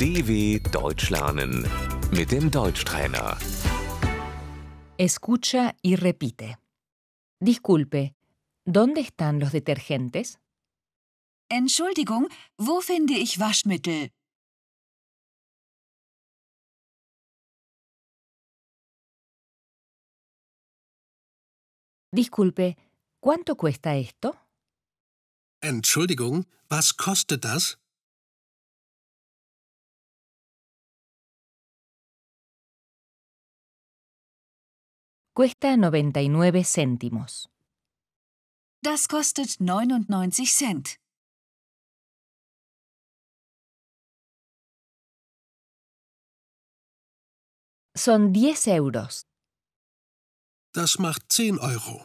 DW Deutsch lernen mit dem Deutschtrainer. Escucha y repite. Disculpe, ¿dónde están los detergentes? Entschuldigung, wo finde ich Waschmittel? Disculpe, ¿cuánto cuesta esto? Entschuldigung, was kostet das? cuesta 99 céntimos. Das kostet 99 Cent. Son 10 euros. Das macht 10 Euro.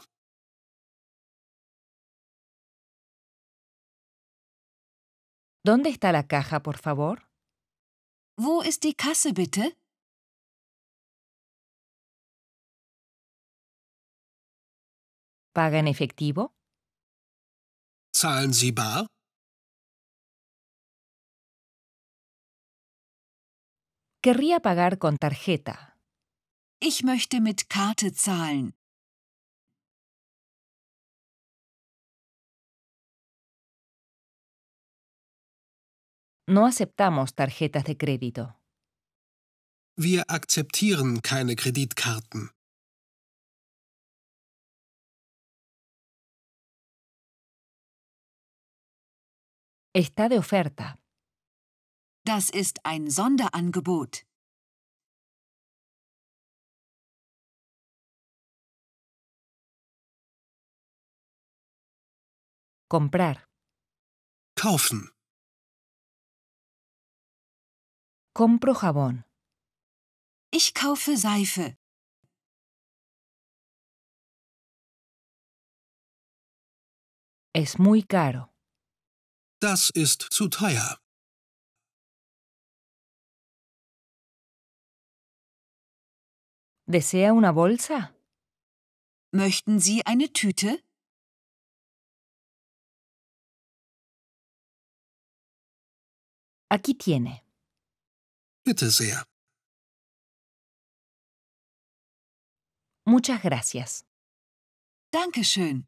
¿Dónde está la caja, por favor? Wo ist die Kasse bitte? ¿Paga en efectivo? Zahlen Sie bar? Querría pagar con tarjeta. Ich möchte mit Karte zahlen. No aceptamos tarjetas de crédito. Wir akzeptieren keine Kreditkarten. Está de oferta. Das ist ein Sonderangebot. Comprar. Kaufen. Compro jabón. Ich kaufe Seife. Es muy caro. Das ist zu teuer. ¿Desea una bolsa? Möchten Sie eine Tüte? Aquí tiene. Bitte sehr. Muchas gracias. Dankeschön.